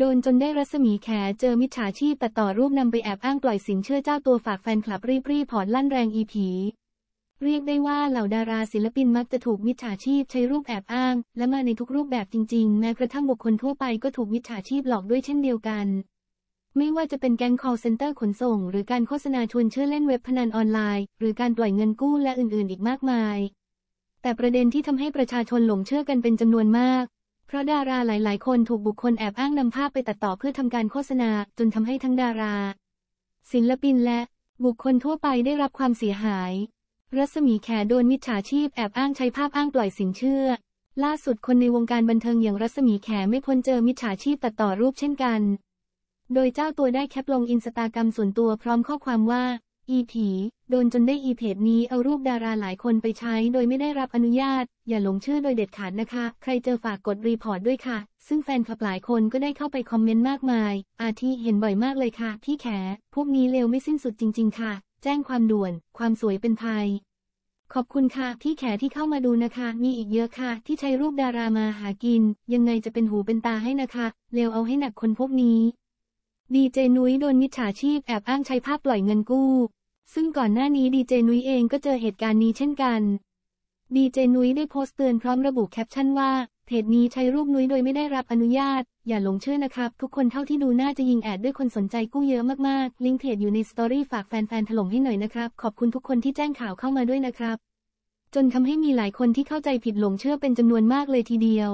โดนจนได้รัศมีแขเจอมิจฉาชีพตัดต่อรูปนำไปแอบอ้างปล่อยสินเชื่อเจ้าตัวฝากแฟนคลับรีบๆผ่อนลั่นแรงอีผี เรียกได้ว่าเหล่าดาราศิลปินมักจะถูกมิจฉาชีพใช้รูปแอบอ้าง และมาในทุกรูปแบบจริงๆ แม้กระทั่งบุคคลทั่วไปก็ถูกมิจฉาชีพหลอกด้วยเช่นเดียวกัน ไม่ว่าจะเป็นแก๊ง call center ขนส่งหรือการโฆษณาชวนเชื่อเล่นเว็บพนันออนไลน์ หรือการปล่อยเงินกู้และอื่นๆ อีกมากมาย แต่ประเด็นที่ทำให้ประชาชนหลงเชื่อกันเป็นจำนวนมากเพราะดาราหลายๆ คนถูกบุคคลแอบอ้างนำภาพไปตัดต่อเพื่อทำการโฆษณา จนทำให้ทั้งดารา ศิลปินและบุคคลทั่วไปได้รับความเสียหาย รัศมีแขโดนมิจฉาชีพแอบอ้างใช้ภาพอ้างปล่อยสินเชื่อ ล่าสุดคนในวงการบันเทิงอย่างรัศมีแขไม่พ้นเจอมิจฉาชีพตัดต่อรูปเช่นกัน โดยเจ้าตัวได้แคปลงอินสตาแกรม ส่วนตัวพร้อมข้อความว่าอีถีโดนจนได้อีเพจนี้เอารูปดาราหลายคนไปใช้โดยไม่ได้รับอนุญาต อย่าหลงเชื่อโดยเด็ดขาดนะคะ ใครเจอฝากกดรีพอร์ตด้วยค่ะ ซึ่งแฟนคลับหลายคนก็ได้เข้าไปคอมเมนต์มากมาย อาทิเห็นบ่อยมากเลยค่ะ พี่แข พวกนี้เร็วไม่สิ้นสุดจริง ๆ ค่ะ แจ้งความด่วน ความสวยเป็นภัย ขอบคุณค่ะ พี่แขที่เข้ามาดูนะคะ มีอีกเยอะค่ะ ที่ใช้รูปดารามาหากิน ยังไงจะเป็นหูเป็นตาให้นะคะเร็วเอาให้หนักคนพวกนี้ดีเจนุ้ยโดนมิจฉาชีพแอบอ้างใช้ภาพปล่อยเงินกู้ซึ่งก่อนหน้านี้ดีเจนุ้ยเองก็เจอเหตุการณ์นี้เช่นกัน ดีเจนุ้ยได้โพสต์เตือนพร้อมระบุแคปชั่นว่าเพจนี้ใช้รูปนุ้ยโดยไม่ได้รับอนุญาต อย่าหลงเชื่อนะครับ ทุกคนเท่าที่ดูน่าจะยิงแอดด้วยคนสนใจกู้เยอะมากๆ ลิงก์เพจอยู่ในสตอรี่ฝากแฟนๆ ถล่มให้หน่อยนะครับ ขอบคุณทุกคนที่แจ้งข่าวเข้ามาด้วยนะครับ จนทำให้มีหลายคนที่เข้าใจผิดหลงเชื่อเป็นจำนวนมากเลยทีเดียว